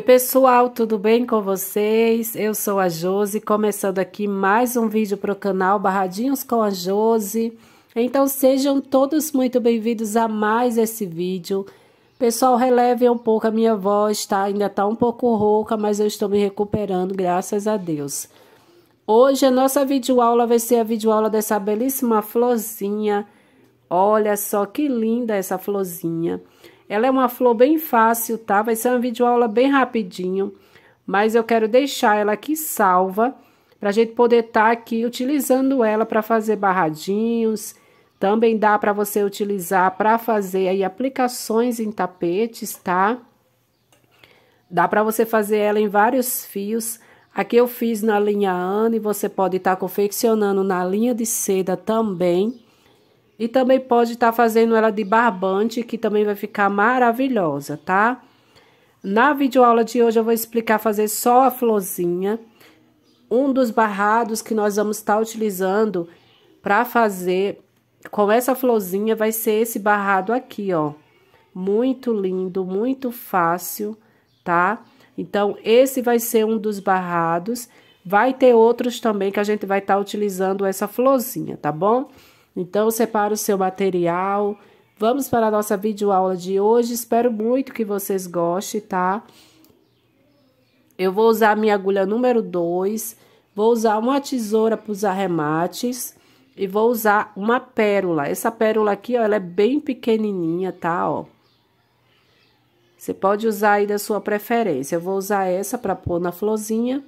Oi, pessoal, tudo bem com vocês? Eu sou a Josi, começando aqui mais um vídeo para o canal Barradinhos com a Josi. Então, sejam todos muito bem-vindos a mais esse vídeo. Pessoal, releve um pouco a minha voz, tá? Ainda tá um pouco rouca, mas eu estou me recuperando, graças a Deus. Hoje a nossa videoaula vai ser a videoaula dessa belíssima florzinha. Olha só que linda essa florzinha. Ela é uma flor bem fácil, tá? Vai ser uma videoaula bem rapidinho, mas eu quero deixar ela aqui salva para a gente poder estar tá aqui utilizando ela para fazer barradinhos. Também dá para você utilizar para fazer aí aplicações em tapetes, tá? Dá para você fazer ela em vários fios. Aqui eu fiz na linha Ana e você pode estar tá confeccionando na linha de seda também. E também pode estar tá fazendo ela de barbante, que também vai ficar maravilhosa, tá? Na videoaula de hoje eu vou explicar fazer só a florzinha. Um dos barrados que nós vamos estar tá utilizando para fazer com essa florzinha vai ser esse barrado aqui, ó. Muito lindo, muito fácil, tá? Então, esse vai ser um dos barrados. Vai ter outros também que a gente vai estar tá utilizando essa florzinha, tá bom? Então, separa o seu material. Vamos para a nossa videoaula de hoje. Espero muito que vocês gostem, tá? Eu vou usar minha agulha número 2, vou usar uma tesoura para os arremates e vou usar uma pérola. Essa pérola aqui, ó, ela é bem pequenininha, tá, ó. Você pode usar aí da sua preferência. Eu vou usar essa para pôr na florzinha.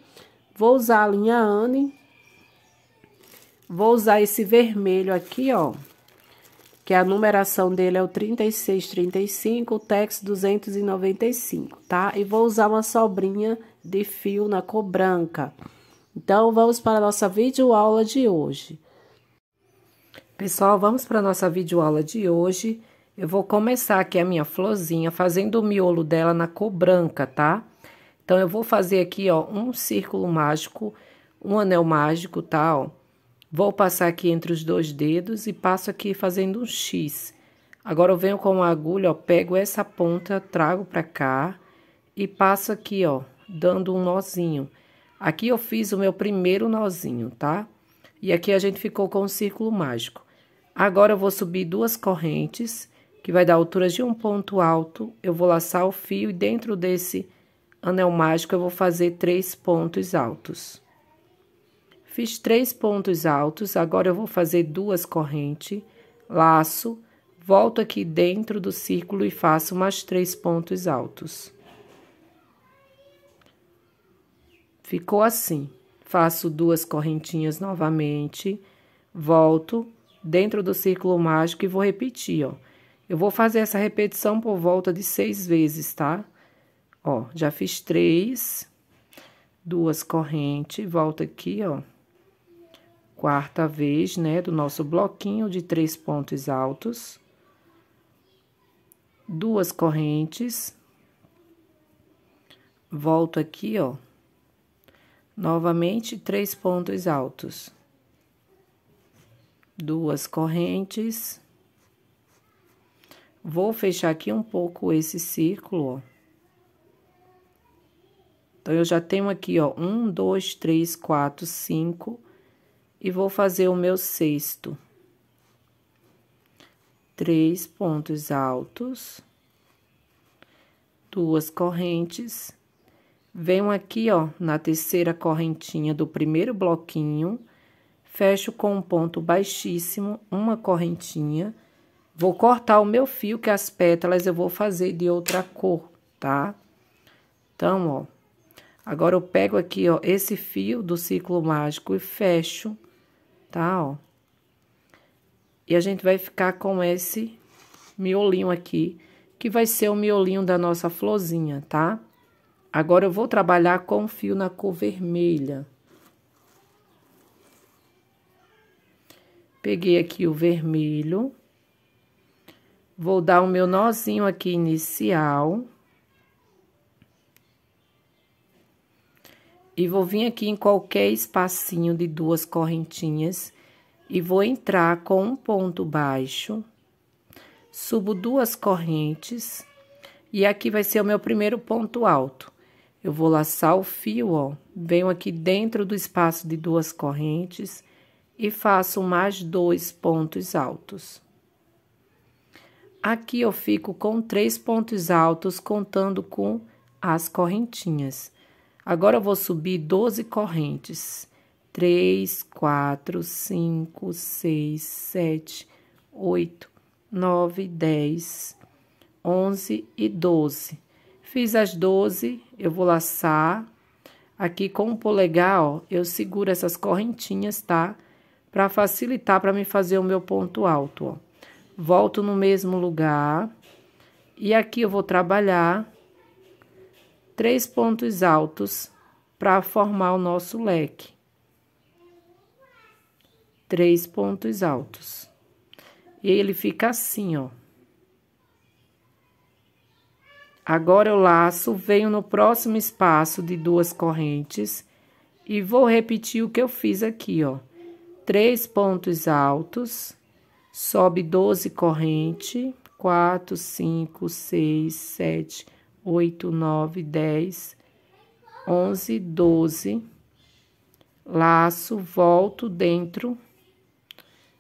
Vou usar a linha Anne Vou usar esse vermelho aqui, ó, que a numeração dele é o 3635, o TEX 295, tá? E vou usar uma sobrinha de fio na cor branca. Então, vamos para a nossa videoaula de hoje. Pessoal, vamos para a nossa videoaula de hoje. Eu vou começar aqui a minha florzinha fazendo o miolo dela na cor branca, tá? Então, eu vou fazer aqui, ó, um círculo mágico, um anel mágico, tá, ó? Vou passar aqui entre os dois dedos e passo aqui fazendo um X. Agora, eu venho com a agulha, ó, pego essa ponta, trago pra cá e passo aqui, ó, dando um nozinho. Aqui eu fiz o meu primeiro nozinho, tá? E aqui a gente ficou com um círculo mágico. Agora, eu vou subir duas correntes, que vai dar alturas de um ponto alto. Eu vou laçar o fio e dentro desse anel mágico eu vou fazer três pontos altos. Fiz três pontos altos, agora eu vou fazer duas correntes, laço, volto aqui dentro do círculo e faço mais três pontos altos. Ficou assim. Faço duas correntinhas novamente, volto dentro do círculo mágico e vou repetir, ó. Eu vou fazer essa repetição por volta de seis vezes, tá? Ó, já fiz três, duas correntes, volta aqui, ó quarta vez, né, do nosso bloquinho de três pontos altos, duas correntes, volto aqui, ó, novamente três pontos altos, duas correntes, vou fechar aqui um pouco esse círculo, ó. Então, eu já tenho aqui, ó, um, dois, três, quatro, cinco, e vou fazer o meu sexto. Três pontos altos, duas correntes. Venho aqui, ó, na terceira correntinha do primeiro bloquinho, fecho com um ponto baixíssimo, uma correntinha. Vou cortar o meu fio, que as pétalas eu vou fazer de outra cor, tá? Então, ó, agora eu pego aqui, ó, esse fio do ciclo mágico e fecho tá? Ó. E a gente vai ficar com esse miolinho aqui, que vai ser o miolinho da nossa florzinha, tá? Agora, eu vou trabalhar com fio na cor vermelha. Peguei aqui o vermelho. Vou dar o meu nozinho aqui inicial. E vou vir aqui em qualquer espacinho de duas correntinhas e vou entrar com um ponto baixo, subo duas correntes e aqui vai ser o meu primeiro ponto alto. Eu vou laçar o fio, ó, venho aqui dentro do espaço de duas correntes e faço mais dois pontos altos. Aqui eu fico com três pontos altos contando com as correntinhas. Agora eu vou subir 12 correntes. 3, 4, 5, 6, 7, 8, 9, 10, 11 e 12. Fiz as 12, eu vou laçar. Aqui com o polegar, ó, eu seguro essas correntinhas, tá? Pra facilitar pra me fazer o meu ponto alto, ó. Volto no mesmo lugar. E aqui eu vou trabalhar três pontos altos para formar o nosso leque. Três pontos altos. E ele fica assim, ó. Agora eu laço, venho no próximo espaço de duas correntes e vou repetir o que eu fiz aqui, ó. Três pontos altos, sobe 12 corrente, 4, 5, 6, 7, 8, 9, 10, 11, 12. Laço, volto dentro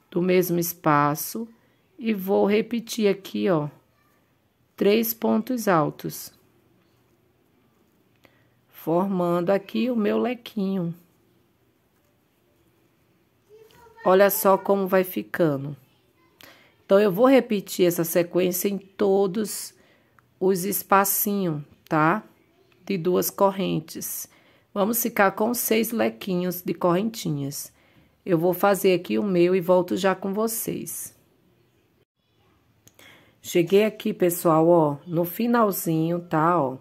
do mesmo espaço e vou repetir aqui, ó, três pontos altos. Formando aqui o meu lequinho. Olha só como vai ficando. Então, eu vou repetir essa sequência em todos os os espacinhos, tá? De duas correntes. Vamos ficar com seis lequinhos de correntinhas. Eu vou fazer aqui o meu e volto já com vocês. Cheguei aqui, pessoal, ó, no finalzinho, tá, ó.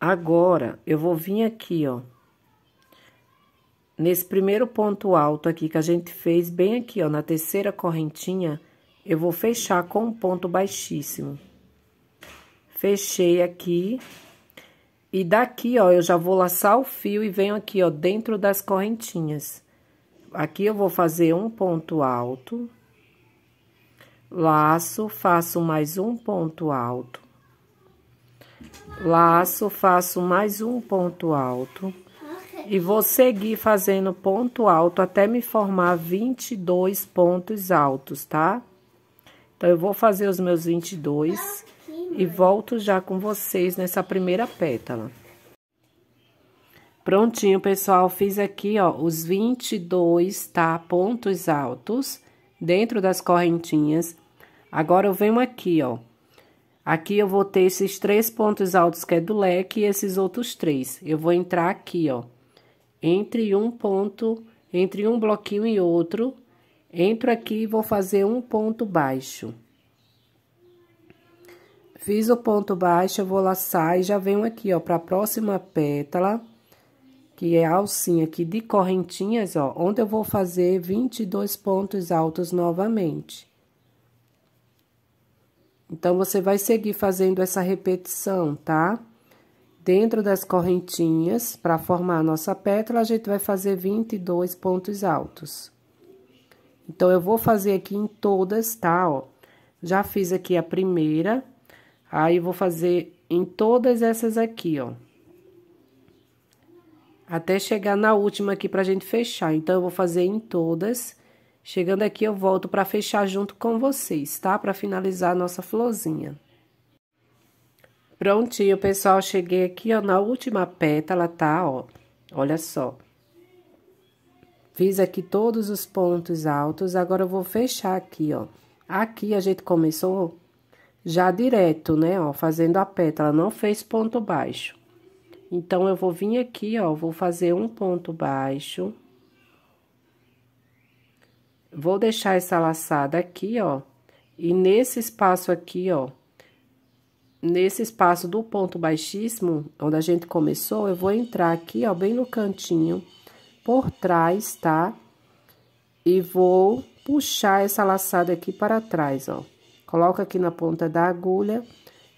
Agora, eu vou vir aqui, ó. Nesse primeiro ponto alto aqui que a gente fez, bem aqui, ó, na terceira correntinha, eu vou fechar com um ponto baixíssimo. Fechei aqui. E daqui, ó, eu já vou laçar o fio e venho aqui, ó, dentro das correntinhas. Aqui eu vou fazer um ponto alto. Laço, faço mais um ponto alto. Laço, faço mais um ponto alto. E vou seguir fazendo ponto alto até me formar 22 pontos altos, tá? Então, eu vou fazer os meus 22 pontos e volto já com vocês nessa primeira pétala. Prontinho, pessoal, fiz aqui, ó, os 22, tá? Pontos altos dentro das correntinhas. Agora, eu venho aqui, ó. Aqui eu vou ter esses três pontos altos que é do leque e esses outros três. Eu vou entrar aqui, ó, entre um ponto, entre um bloquinho e outro, entro aqui e vou fazer um ponto baixo. Fiz o ponto baixo, eu vou laçar e já venho aqui, ó, para a próxima pétala, que é a alcinha aqui de correntinhas, ó, onde eu vou fazer 22 pontos altos novamente. Então, você vai seguir fazendo essa repetição, tá? Dentro das correntinhas, para formar a nossa pétala, a gente vai fazer 22 pontos altos. Então, eu vou fazer aqui em todas, tá? Ó, já fiz aqui a primeira, Aí vou fazer em todas essas aqui, ó. Até chegar na última aqui pra gente fechar. Então, eu vou fazer em todas. Chegando aqui, eu volto pra fechar junto com vocês, tá? Pra finalizar a nossa florzinha. Prontinho, pessoal. Cheguei aqui, ó, na última pétala, tá? Ó, olha só. Fiz aqui todos os pontos altos, agora eu vou fechar aqui, ó. Aqui a gente começou já direto, né, ó, fazendo a pétala, não fez ponto baixo. Então, eu vou vir aqui, ó, vou fazer um ponto baixo. Vou deixar essa laçada aqui, ó, e nesse espaço aqui, ó, nesse espaço do ponto baixíssimo, onde a gente começou, eu vou entrar aqui, ó, bem no cantinho, por trás, tá? E vou puxar essa laçada aqui para trás, ó. Coloco aqui na ponta da agulha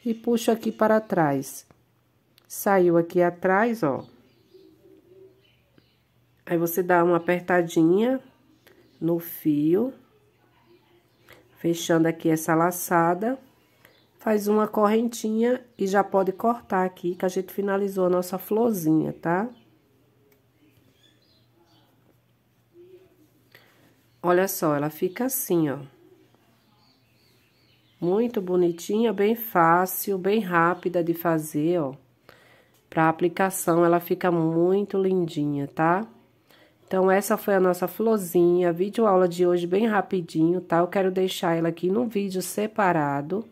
e puxo aqui para trás. Saiu aqui atrás, ó. Aí, você dá uma apertadinha no fio, fechando aqui essa laçada, faz uma correntinha e já pode cortar aqui, que a gente finalizou a nossa florzinha, tá? Olha só, ela fica assim, ó. Muito bonitinha, bem fácil, bem rápida de fazer, ó. Pra aplicação, ela fica muito lindinha, tá? Então, essa foi a nossa florzinha, vídeo aula de hoje bem rapidinho, tá? Eu quero deixar ela aqui num vídeo separado,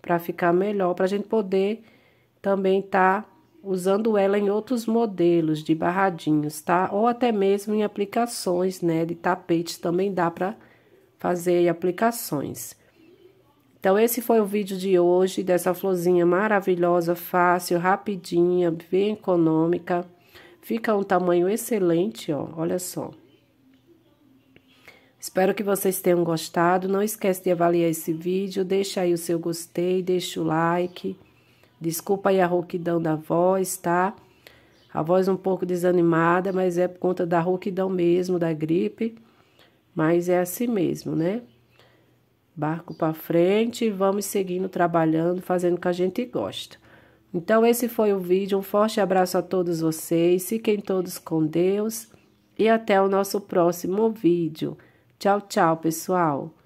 pra ficar melhor, pra gente poder também tá usando ela em outros modelos de barradinhos, tá? Ou até mesmo em aplicações, né, de tapetes também dá para fazer aplicações. Então, esse foi o vídeo de hoje dessa florzinha maravilhosa, fácil, rapidinha, bem econômica. Fica um tamanho excelente, ó, olha só. Espero que vocês tenham gostado. Não esquece de avaliar esse vídeo, deixa aí o seu gostei, deixa o like. Desculpa aí a rouquidão da voz, tá? A voz um pouco desanimada, mas é por conta da rouquidão mesmo, da gripe. Mas é assim mesmo, né? barco para frente e vamos seguindo trabalhando, fazendo o que a gente gosta. Então, esse foi o vídeo. Um forte abraço a todos vocês. Fiquem todos com Deus. E até o nosso próximo vídeo. Tchau, tchau, pessoal.